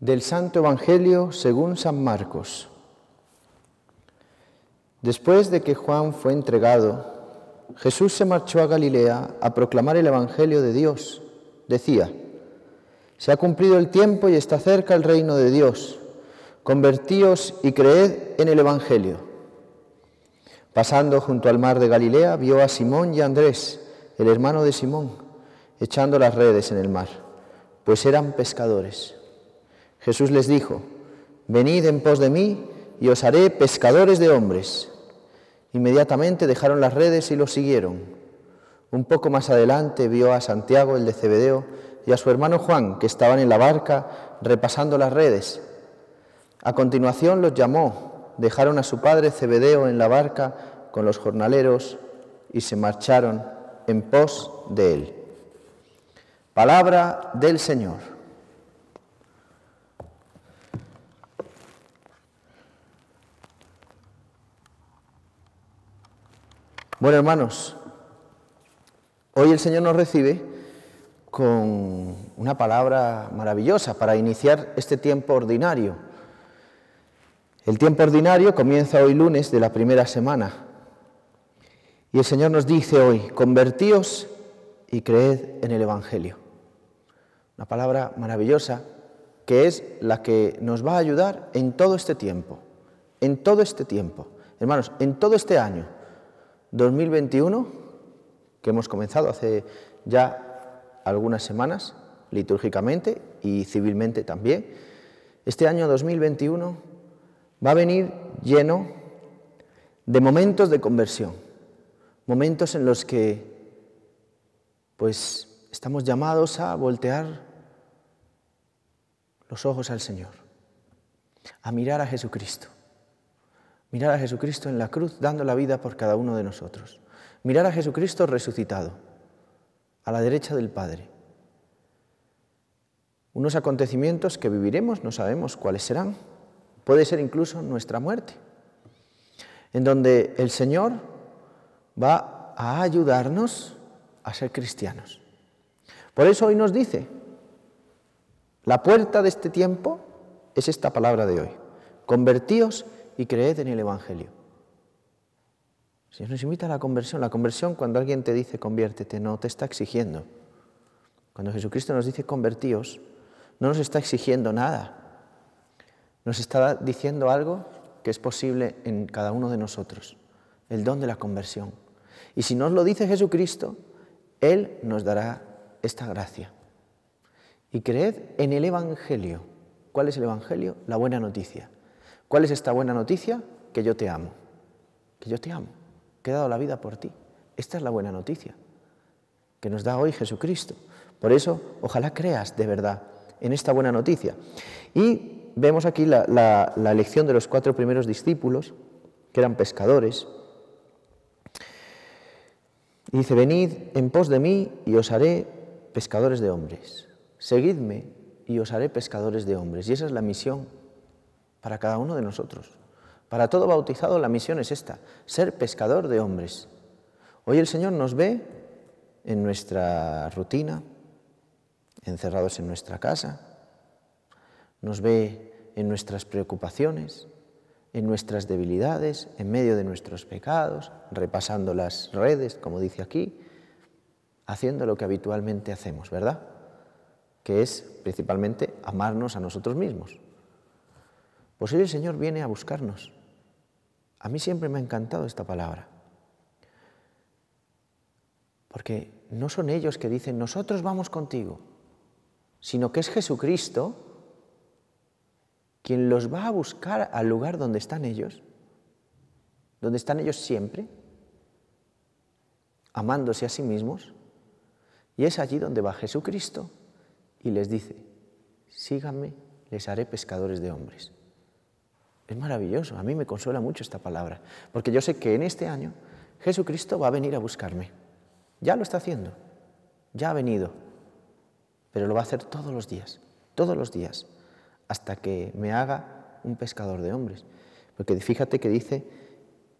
del Santo Evangelio según San Marcos. Después de que Juan fue entregado, Jesús se marchó a Galilea a proclamar el Evangelio de Dios. Decía, se ha cumplido el tiempo y está cerca el reino de Dios. Convertíos y creed en el Evangelio. Pasando junto al mar de Galilea, vio a Simón y a Andrés, el hermano de Simón, echando las redes en el mar, pues eran pescadores. Jesús les dijo, venid en pos de mí y os haré pescadores de hombres. Inmediatamente dejaron las redes y los siguieron. Un poco más adelante vio a Santiago el de Cebedeo y a su hermano Juan, que estaban en la barca repasando las redes. A continuación los llamó, dejaron a su padre Cebedeo en la barca con los jornaleros y se marcharon en pos de él. Palabra del Señor. Bueno, hermanos, hoy el Señor nos recibe con una palabra maravillosa para iniciar este tiempo ordinario. El tiempo ordinario comienza hoy lunes de la primera semana. Y el Señor nos dice hoy, convertíos y creed en el Evangelio. Una palabra maravillosa que es la que nos va a ayudar en todo este tiempo, en todo este tiempo, hermanos, en todo este año 2021, que hemos comenzado hace ya algunas semanas, litúrgicamente y civilmente también, este año 2021 va a venir lleno de momentos de conversión, momentos en los que pues estamos llamados a voltear los ojos al Señor, a mirar a Jesucristo Mirar a Jesucristo en la cruz dando la vida por cada uno de nosotros. Mirar a Jesucristo resucitado, a la derecha del Padre. Unos acontecimientos que viviremos, no sabemos cuáles serán. Puede ser incluso nuestra muerte, en donde el Señor va a ayudarnos a ser cristianos. Por eso hoy nos dice, la puerta de este tiempo es esta palabra de hoy. Convertíos en y creed en el Evangelio. Si Señor nos invita a la conversión. La conversión cuando alguien te dice conviértete, no te está exigiendo. Cuando Jesucristo nos dice convertíos, no nos está exigiendo nada. Nos está diciendo algo que es posible en cada uno de nosotros, el don de la conversión. Y si nos lo dice Jesucristo, Él nos dará esta gracia. Y creed en el Evangelio. ¿Cuál es el Evangelio? La buena noticia. ¿Cuál es esta buena noticia? Que yo te amo, que yo te amo, que he dado la vida por ti. Esta es la buena noticia que nos da hoy Jesucristo. Por eso, ojalá creas de verdad en esta buena noticia. Y vemos aquí la, elección de los cuatro primeros discípulos, que eran pescadores. dice, venid en pos de mí y os haré pescadores de hombres. Seguidme y os haré pescadores de hombres. Y esa es la misión para cada uno de nosotros. Para todo bautizado la misión es esta, ser pescador de hombres. Hoy el Señor nos ve en nuestra rutina, encerrados en nuestra casa, nos ve en nuestras preocupaciones, en nuestras debilidades, en medio de nuestros pecados, repasando las redes, como dice aquí, haciendo lo que habitualmente hacemos, ¿verdad? Que es principalmente amarnos a nosotros mismos. Pues hoy el Señor viene a buscarnos. A mí siempre me ha encantado esta palabra. Porque no son ellos que dicen, nosotros vamos contigo, sino que es Jesucristo quien los va a buscar al lugar donde están ellos, donde están ellos siempre, amándose a sí mismos. Y es allí donde va Jesucristo y les dice, síganme, les haré pescadores de hombres. Es maravilloso, a mí me consuela mucho esta palabra, porque yo sé que en este año Jesucristo va a venir a buscarme. Ya lo está haciendo, ya ha venido, pero lo va a hacer todos los días, todos los días, hasta que me haga un pescador de hombres. Porque fíjate que dice,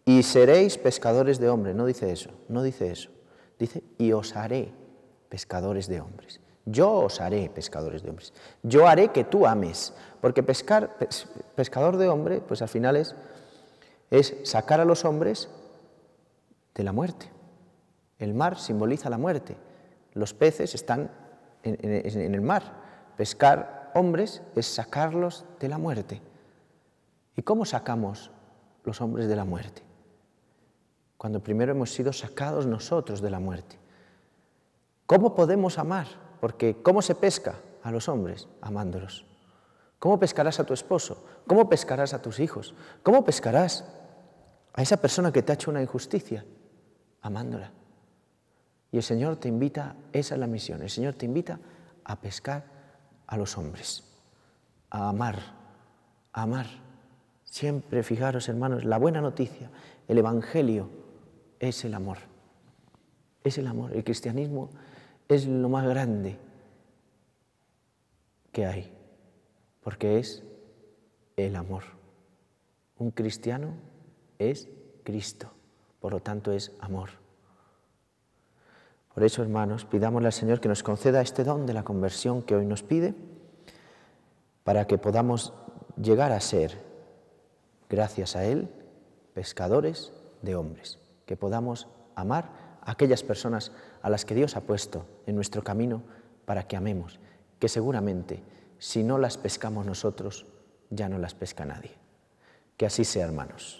y seréis pescadores de hombres, no dice eso, no dice eso, dice, y os haré pescadores de hombres. Yo os haré pescadores de hombres. Yo haré que tú ames. Porque pescar, pescador de hombre, pues al final es, sacar a los hombres de la muerte. El mar simboliza la muerte. Los peces están en el mar. Pescar hombres es sacarlos de la muerte. ¿Y cómo sacamos los hombres de la muerte? Cuando primero hemos sido sacados nosotros de la muerte. ¿Cómo podemos amar? porque ¿cómo se pesca a los hombres? Amándolos. ¿Cómo pescarás a tu esposo? ¿Cómo pescarás a tus hijos? ¿Cómo pescarás a esa persona que te ha hecho una injusticia? Amándola. Y el Señor te invita, esa es la misión, el Señor te invita a pescar a los hombres, a amar, a amar. Siempre, fijaros hermanos, la buena noticia, el Evangelio es el amor. Es el amor. El cristianismo es lo más grande que hay, porque es el amor. Un cristiano es Cristo, por lo tanto es amor. Por eso, hermanos, pidamos al Señor que nos conceda este don de la conversión que hoy nos pide, para que podamos llegar a ser, gracias a Él, pescadores de hombres, que podamos amar aquellas personas a las que Dios ha puesto en nuestro camino para que amemos, que seguramente si no las pescamos nosotros, ya no las pesca nadie. Que así sea, hermanos.